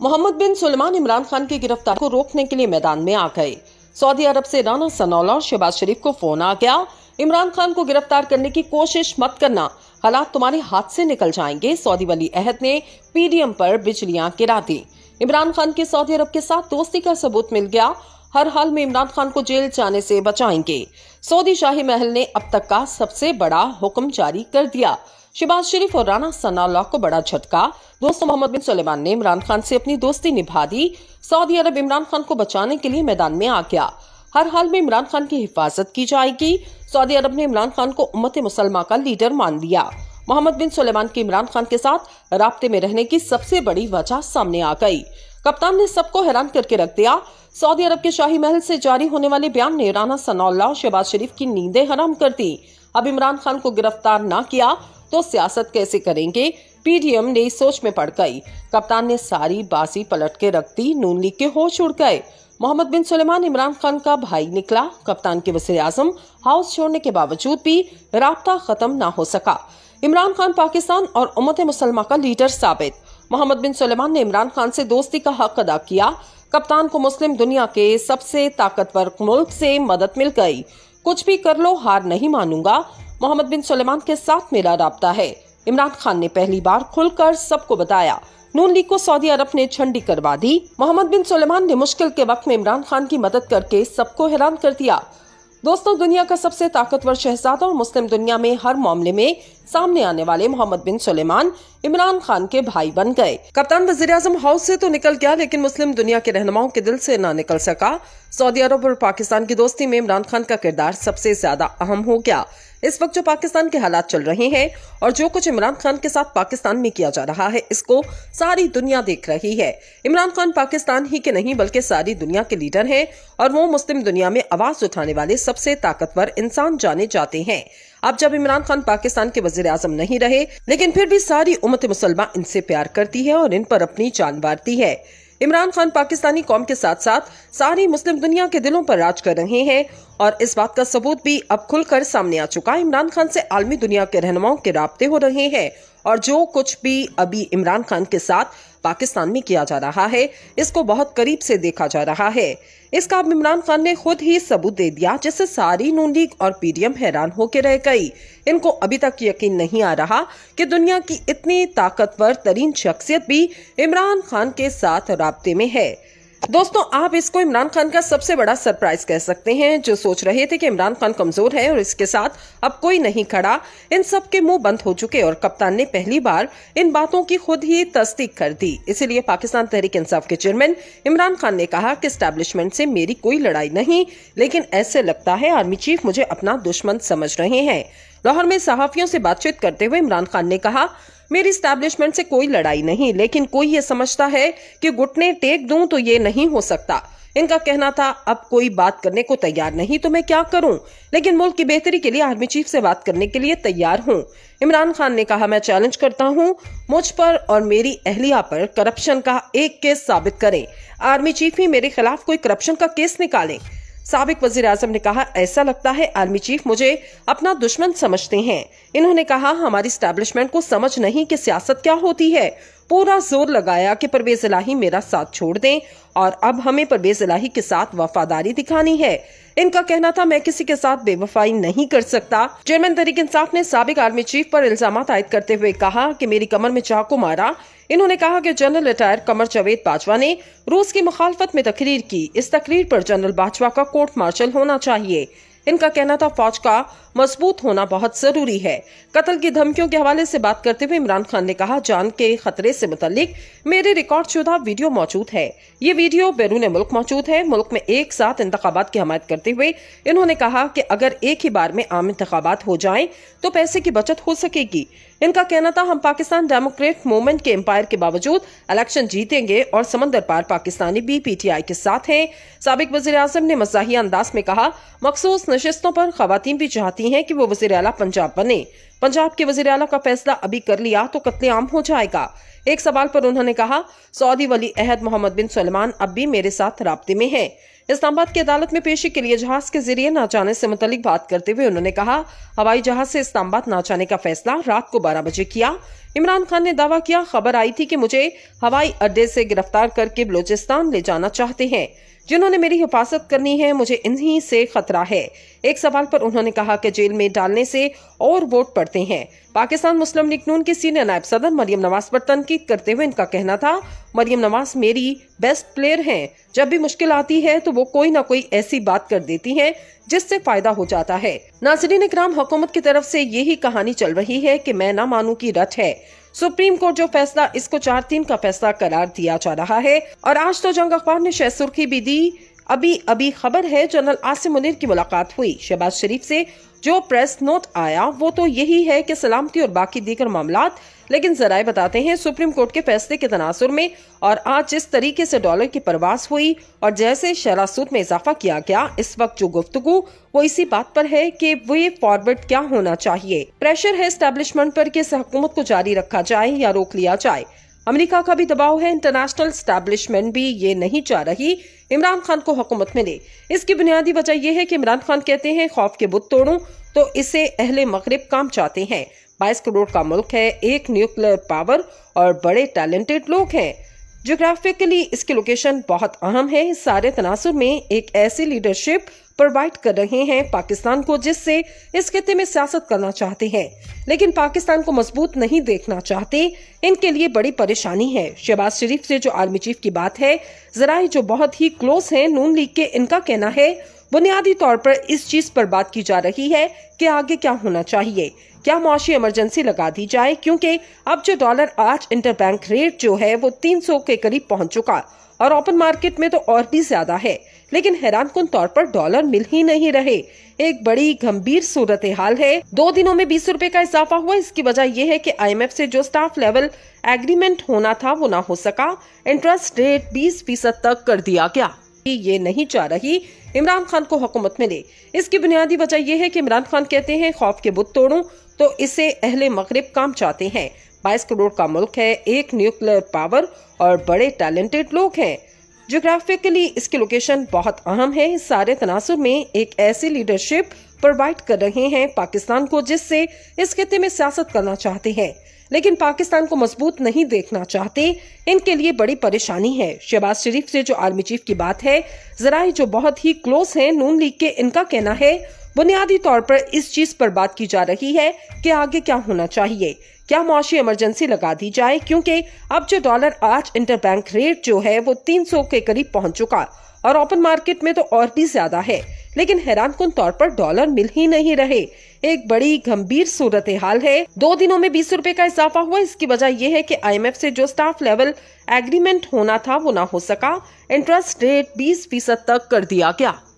मोहम्मद बिन सुलेमान इमरान खान की गिरफ्तार को रोकने के लिए मैदान में आ गए सऊदी अरब से राना सनौला और शहबाज शरीफ को फोन आ गया इमरान खान को गिरफ्तार करने की कोशिश मत करना हालात तुम्हारे हाथ से निकल जाएंगे सऊदी वली अहद ने पीडीएम पर बिजलियां गिरा दी इमरान खान के सऊदी अरब के साथ दोस्ती का सबूत मिल गया हर हाल में इमरान खान को जेल जाने से बचाएंगे सऊदी शाही महल ने अब तक का सबसे बड़ा हुक्म जारी कर दिया शिबाज शरीफ और राना सनाला को बड़ा झटका दोस्तों मोहम्मद बिन सलेमान ने इमरान खान से अपनी दोस्ती निभा दी सऊदी अरब इमरान खान को बचाने के लिए मैदान में आ गया हर हाल में इमरान खान की हिफाजत की जाएगी सऊदी अरब ने इमरान खान को उम्मत मुसलमा का लीडर मान लिया मोहम्मद बिन सलेमान के इमरान खान के साथ रबते में रहने की सबसे बड़ी वजह सामने आ गई कप्तान ने सबको हैरान करके रख दिया सऊदी अरब के शाही महल से जारी होने वाले बयान ने राना सनाउल्ला और शहबाज शरीफ की नींदें हराम कर दी अब इमरान खान को गिरफ्तार ना किया तो सियासत कैसे करेंगे पीडीएम ने सोच में पड़ गई कप्तान ने सारी बाजी पलट के रख दी नून लीग के होश उड़ गए मोहम्मद बिन सुलेमान इमरान खान का भाई निकला कप्तान के वजीर आजम हाउस छोड़ने के बावजूद भी रबता खत्म ना हो सका इमरान खान पाकिस्तान और उमत मुसलमान का लीडर साबित मोहम्मद बिन सलेमान ने इमरान खान से दोस्ती का हक अदा किया कप्तान को मुस्लिम दुनिया के सबसे ताकतवर मुल्क से मदद मिल गई कुछ भी कर लो हार नहीं मानूंगा मोहम्मद बिन सलेमान के साथ मेरा रबता है इमरान खान ने पहली बार खुलकर सबको बताया नून लीग को सऊदी अरब ने झंडी करवा दी मोहम्मद बिन सलेमान ने मुश्किल के वक्त में इमरान खान की मदद करके सबको हैरान कर दिया दोस्तों दुनिया का सबसे ताकतवर शहजादा और मुस्लिम दुनिया में हर मामले में सामने आने वाले मोहम्मद बिन सुलेमान इमरान खान के भाई बन गए कप्तान वजीर आजम हाउस से तो निकल गया लेकिन मुस्लिम दुनिया के रहनुमाओं के दिल से न निकल सका सऊदी अरब और पाकिस्तान की दोस्ती में इमरान खान का किरदार सबसे ज्यादा अहम हो गया इस वक्त जो पाकिस्तान के हालात चल रहे हैं और जो कुछ इमरान खान के साथ पाकिस्तान में किया जा रहा है इसको सारी दुनिया देख रही है इमरान खान पाकिस्तान ही के नहीं बल्कि सारी दुनिया के लीडर हैं और वो मुस्लिम दुनिया में आवाज उठाने वाले सबसे ताकतवर इंसान जाने जाते हैं अब जब इमरान खान पाकिस्तान के वजीर आजम नहीं रहे लेकिन फिर भी सारी उमत मुसलमान इनसे प्यार करती है और इन पर अपनी जान बारती है इमरान खान पाकिस्तानी कौम के साथ साथ सारी मुस्लिम दुनिया के दिलों पर राज कर रहे हैं और इस बात का सबूत भी अब खुलकर सामने आ चुका है इमरान खान से आलमी दुनिया के रहनुमाओं के रबते हो रहे हैं और जो कुछ भी अभी इमरान खान के साथ पाकिस्तान में किया जा रहा है इसको बहुत करीब से देखा जा रहा है इसका अब इमरान खान ने खुद ही सबूत दे दिया जिससे सारी नून लीग और पीडीएम हैरान होकर रह गई इनको अभी तक यकीन नहीं आ रहा कि दुनिया की इतनी ताकतवर तरीन शख्सियत भी इमरान खान के साथ रबते में है दोस्तों आप इसको इमरान खान का सबसे बड़ा सरप्राइज कह सकते हैं जो सोच रहे थे कि इमरान खान कमजोर है और इसके साथ अब कोई नहीं खड़ा इन सब के मुंह बंद हो चुके और कप्तान ने पहली बार इन बातों की खुद ही तस्दीक कर दी इसलिए पाकिस्तान तहरीक इंसाफ के चेयरमैन इमरान खान ने कहा कि स्टैब्लिशमेंट से मेरी कोई लड़ाई नहीं लेकिन ऐसे लगता है आर्मी चीफ मुझे अपना दुश्मन समझ रहे हैं लाहौर में सहाफियों से बातचीत करते हुए इमरान खान ने कहा मेरी स्टैब्लिशमेंट से कोई लड़ाई नहीं लेकिन कोई ये समझता है कि घुटने टेक दूं तो ये नहीं हो सकता इनका कहना था अब कोई बात करने को तैयार नहीं तो मैं क्या करूं लेकिन मुल्क की बेहतरी के लिए आर्मी चीफ से बात करने के लिए तैयार हूं इमरान खान ने कहा मैं चैलेंज करता हूं मुझ पर और मेरी अहलिया पर करप्शन का एक केस साबित करें आर्मी चीफ ही मेरे खिलाफ कोई करप्शन का केस निकाले सबक वजीर आजम ने कहा ऐसा लगता है आर्मी चीफ मुझे अपना दुश्मन समझते हैं इन्होंने कहा हमारी स्टैब्लिशमेंट को समझ नहीं कि सियासत क्या होती है पूरा जोर लगाया कि परवेज इलाही मेरा साथ छोड़ दें और अब हमें परवेज इलाही के साथ वफादारी दिखानी है इनका कहना था मैं किसी के साथ बेवफाई नहीं कर सकता चेयरमैन तरीक इंसाफ ने सबक आर्मी चीफ पर इल्जाम आयद करते हुए कहा कि मेरी कमर में चाकू मारा इन्होंने कहा कि जनरल रिटायर कमर जावेद बाजवा ने रूस की मुखालफत में तकरीर की इस तकरीर पर जनरल बाजवा का कोर्ट मार्शल होना चाहिए इनका कहना था फौज का मजबूत होना बहुत जरूरी है कत्ल की धमकियों के हवाले से बात करते हुए इमरान खान ने कहा जान के खतरे से मुतलिक मेरे रिकॉर्ड शुदा वीडियो मौजूद है ये वीडियो बैरून मुल्क मौजूद है मुल्क में एक साथ इंतबात की हमायत करते हुए इन्होंने कहा कि अगर एक ही बार में आम इंतबात हो जाए तो पैसे की बचत हो सकेगी इनका कहना था हम पाकिस्तान डेमोक्रेट मूवमेंट के एम्पायर के बावजूद इलेक्शन जीतेंगे और समंदर पार पाकिस्तानी भी पीटीआई के साथ हैं सबक वजी अजम ने मजाही अंदाज में कहा मखसूस नशस्तों पर खातन भी चाहती हैं कि वो वजी अला पंजाब बने पंजाब के वजीर अला का फैसला अभी कर लिया तो कत्लेआम हो जाएगा एक सवाल पर उन्होंने कहा सऊदी वली अहद मोहम्मद बिन सलमान अब भी मेरे साथ रबते में है इस्लामाबाद की अदालत में पेशी के लिए जहाज के जरिए न जाने से मुतल बात करते हुए उन्होंने कहा हवाई जहाज से इस्लामाबाद न जाने का फैसला रात को बारह बजे किया इमरान खान ने दावा किया खबर आई थी कि मुझे हवाई अड्डे से गिरफ्तार करके बलोचिस्तान ले जाना चाहते हैं जिन्होंने मेरी हिफाजत करनी है मुझे इन्हीं से खतरा है एक सवाल पर उन्होंने कहा कि जेल में डालने से और वोट पड़ते हैं पाकिस्तान मुस्लिम लीग नून के सीनियर नायब सदर मरियम नवाज पर तनकीद करते हुए इनका कहना था मरियम नवाज मेरी बेस्ट प्लेयर हैं जब भी मुश्किल आती है तो वो कोई ना कोई ऐसी बात कर देती हैं जिससे फायदा हो जाता है नाजरीन इकराम हुकूमत की तरफ से यही कहानी चल रही है कि मैं ना मानू की रथ है सुप्रीम कोर्ट जो फैसला इसको चार तीन का फैसला करार दिया जा रहा है और आज तो जंग अखबार ने शह सुर्खी भी दी अभी अभी खबर है जनरल आसिम मुनिर की मुलाकात हुई शहबाज शरीफ से जो प्रेस नोट आया वो तो यही है कि सलामती और बाकी दीगर मामला लेकिन जराये बताते हैं सुप्रीम कोर्ट के फैसले के तनासुर में और आज जिस तरीके से डॉलर की परवास हुई और जैसे शरासूत में इजाफा किया गया इस वक्त जो गुफ्तगु वो इसी बात पर है कि वे फॉरवर्ड क्या होना चाहिए प्रेशर है स्टेब्लिशमेंट पर कि इस हुकूमत को जारी रखा जाए या रोक लिया जाए अमेरिका का भी दबाव है इंटरनेशनल स्टैब्लिशमेंट भी ये नहीं चाह रही इमरान खान को हुकूमत मिले इसकी बुनियादी वजह यह है कि इमरान खान कहते हैं खौफ के बुत तोड़ू तो इसे अहले मगरब काम चाहते हैं बाईस करोड़ का मुल्क है एक न्यूक्लियर पावर और बड़े टैलेंटेड लोग हैं जोग्राफिकली इसकी लोकेशन बहुत अहम है इस सारे तनासुर में एक ऐसी लीडरशिप प्रोवाइड कर रहे हैं पाकिस्तान को जिससे इस खत्े में सियासत करना चाहते हैं लेकिन पाकिस्तान को मजबूत नहीं देखना चाहते इनके लिए बड़ी परेशानी है शहबाज शरीफ से जो आर्मी चीफ की बात है जरा जो बहुत ही क्लोज है नून लीग के इनका कहना है बुनियादी तौर पर इस चीज पर बात की जा रही है कि आगे क्या होना चाहिए क्या मुआशी इमरजेंसी लगा दी जाए क्योंकि अब जो डॉलर आज इंटरबैंक रेट जो है वो 300 के करीब पहुंच चुका और ओपन मार्केट में तो और भी ज्यादा है लेकिन हैरान कन तौर पर डॉलर मिल ही नहीं रहे एक बड़ी गंभीर सूरत हाल है दो दिनों में बीस रूपए का इजाफा हुआ इसकी वजह यह है कि आईएमएफ से जो स्टाफ लेवल एग्रीमेंट होना था वो ना हो सका इंटरेस्ट रेट बीस फीसद तक कर दिया गया ये नहीं चाह रही इमरान खान को हुकूमत मिले इसकी बुनियादी वजह यह है कि इमरान खान कहते हैं खौफ के बुत तोड़ूं तो इसे अहले मगरब काम चाहते हैं बाईस करोड़ का मुल्क है एक न्यूक्लियर पावर और बड़े टैलेंटेड लोग हैं जोग्राफिकली इसकी लोकेशन बहुत अहम है सारे तनासुर में एक ऐसी लीडरशिप प्रोवाइड कर रहे हैं पाकिस्तान को जिससे इस खत्े में सियासत करना चाहते हैं लेकिन पाकिस्तान को मजबूत नहीं देखना चाहते इनके लिए बड़ी परेशानी है शहबाज शरीफ से जो आर्मी चीफ की बात है जरा जो बहुत ही क्लोज है नून लीग के इनका कहना है बुनियादी तौर पर इस चीज पर बात की जा रही है कि आगे क्या होना चाहिए क्या मुआशी इमरजेंसी लगा दी जाए क्योंकि अब जो डॉलर आज इंटरबैंक रेट जो है वो 300 के करीब पहुंच चुका और ओपन मार्केट में तो और भी ज्यादा है लेकिन हैरान कन तौर पर डॉलर मिल ही नहीं रहे एक बड़ी गंभीर सूरत हाल है दो दिनों में बीस रूपए का इजाफा हुआ इसकी वजह यह है कि आईएमएफ से जो स्टाफ लेवल एग्रीमेंट होना था वो ना हो सका इंटरेस्ट रेट बीस फीसद तक कर दिया गया